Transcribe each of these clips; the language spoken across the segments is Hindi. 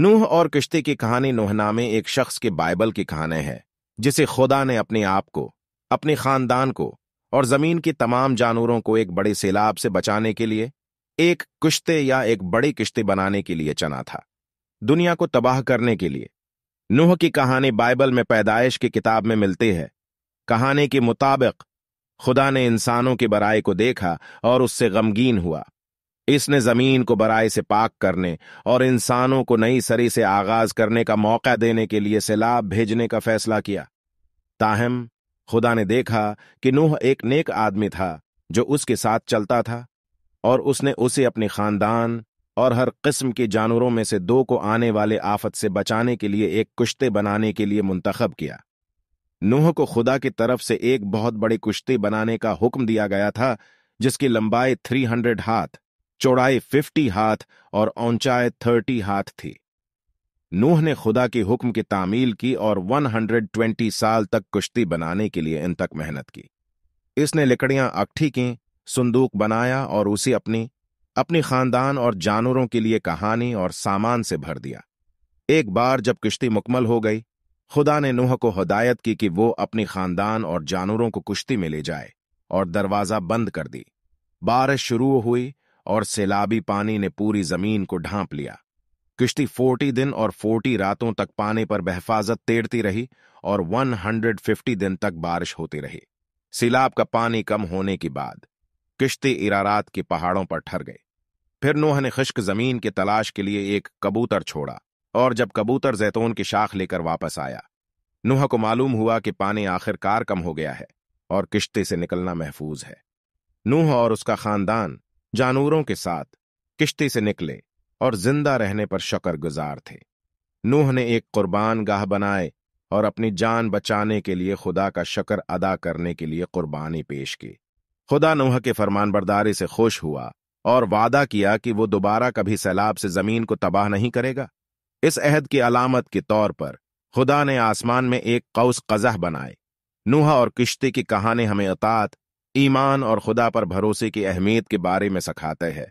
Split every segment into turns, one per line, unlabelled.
नूह और किश्ते की कहानी नोहनामे एक शख्स के बाइबल की कहानी है जिसे खुदा ने अपने आप को अपने खानदान को और जमीन के तमाम जानवरों को एक बड़े सैलाब से बचाने के लिए एक कुश्ते या एक बड़ी किश्ते बनाने के लिए चना था दुनिया को तबाह करने के लिए नूह की कहानी बाइबल में पैदाइश की किताब में मिलती है कहानी के मुताबिक खुदा ने इंसानों के बराए को देखा और उससे गमगीन हुआ इसने जमीन को बराए से पाक करने और इंसानों को नई सरी से आगाज करने का मौका देने के लिए सैलाब भेजने का फैसला किया ताहम खुदा ने देखा कि नूह एक नेक आदमी था जो उसके साथ चलता था और उसने उसे अपने खानदान और हर किस्म के जानवरों में से दो को आने वाले आफत से बचाने के लिए एक कुश्ते बनाने के लिए मुंतखब किया नूह को खुदा की तरफ से एक बहुत बड़ी कुश्ती बनाने का हुक्म दिया गया था जिसकी लंबाई 300 हाथ चौड़ाई फिफ्टी हाथ और ऊंचाई थर्टी हाथ थी नूह ने खुदा के हुक्म की तामील की और 120 साल तक कुश्ती बनाने के लिए इन तक मेहनत की इसने लकड़ियां अकठी की संदूक बनाया और उसे अपनी अपने खानदान और जानवरों के लिए कहानी और सामान से भर दिया एक बार जब किश्ती मुकमल हो गई खुदा ने नूह को हदायत की कि वो अपने खानदान और जानवरों को कुश्ती में ले जाए और दरवाजा बंद कर दी बारिश शुरू हुई और सैलाबी पानी ने पूरी जमीन को ढांप लिया किश्ती 40 दिन और 40 रातों तक पानी पर बहफाजत तैरती रही और 150 दिन तक बारिश होती रही सैलाब का पानी कम होने के बाद किश्ती इरारात के पहाड़ों पर ठहर गई फिर नोह ने खुश्क जमीन की तलाश के लिए एक कबूतर छोड़ा और जब कबूतर जैतून की शाख लेकर वापस आया नूह को मालूम हुआ कि पानी आखिरकार कम हो गया है और किश्ती से निकलना महफूज है नूह और उसका खानदान जानवरों के साथ किश्ती से निकले और जिंदा रहने पर शकर गुजार थे नूह ने एक कुर्बान गाह बनाए और अपनी जान बचाने के लिए खुदा का शकर अदा करने के लिए कुर्बानी पेश की खुदा नूह के फरमान बरदारी से खुश हुआ और वादा किया कि वो दोबारा कभी सैलाब से जमीन को तबाह नहीं करेगा इस अहद की अलामत के तौर पर खुदा ने आसमान में एक कौस कजह बनाए नूह और किश्ती की कहानी हमें अतात ईमान और खुदा पर भरोसे की अहमियत के बारे में सखाते हैं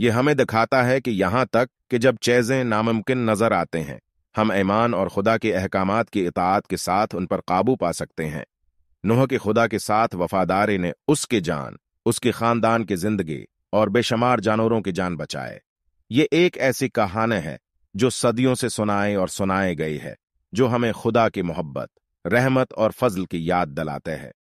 ये हमें दिखाता है कि यहाँ तक कि जब चैजें नामुमकिन नज़र आते हैं हम ईमान और खुदा के अहकाम की इतात के साथ उन पर काबू पा सकते हैं नुह के खुदा के साथ वफादारे ने उसके जान उसके खानदान की जिंदगी और बेशुमार जानवरों की जान बचाए ये एक ऐसी कहानी है जो सदियों से सुनाए और सुनाए गई है जो हमें खुदा की मोहब्बत रहमत और फजल की याद दिलाते हैं